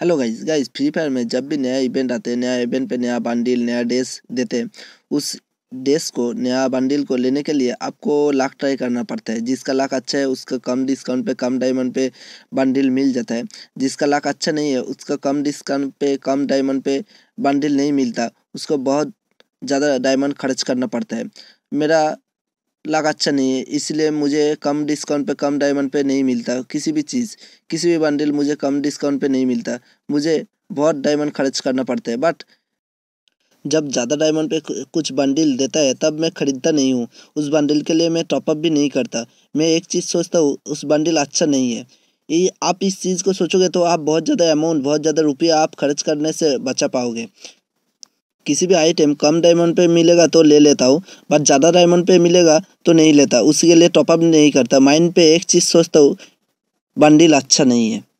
hello guys guys Free Fire में जब भी नया इवेंट आते हैं नया इवेंट पे नया बंडील नया डेस देते हैं उस डेस को नया बंडील को लेने के लिए आपको लाख ट्राई करना पड़ता है जिसका लाख अच्छा है उसका कम डिस्काउंट पे कम डायमंड पे बंडील मिल जाता है जिसका लाख अच्छा नहीं है उसका कम डिस्काउंट पे कम डायमंड पे बंडील नहीं मिलता उसको बहुत ज़्यादा डायमंड खर्च करना पड़ता है मेरा लाख अच्छा नहीं है इसलिए मुझे कम डिस्काउंट पे कम डायमंड पे नहीं मिलता किसी भी चीज़ किसी भी बंडल मुझे कम डिस्काउंट पे नहीं मिलता मुझे बहुत डायमंड खर्च करना पड़ता है बट जब ज़्यादा डायमंड पे कुछ बंडल देता है तब मैं ख़रीदता नहीं हूँ उस बंडल के लिए मैं टॉपअप भी नहीं करता मैं एक चीज़ सोचता हूँ उस बंडल अच्छा नहीं है ये आप इस चीज़ को सोचोगे तो आप बहुत ज़्यादा अमाउंट बहुत ज़्यादा रुपया आप खर्च करने से बचा पाओगे किसी भी आइटम कम डायमंड पे मिलेगा तो ले लेता हूँ बट ज़्यादा डायमंड पे मिलेगा तो नहीं लेता उसके लिए टॉपअप नहीं करता माइंड पे एक चीज़ सोचता हूँ बंडिल अच्छा नहीं है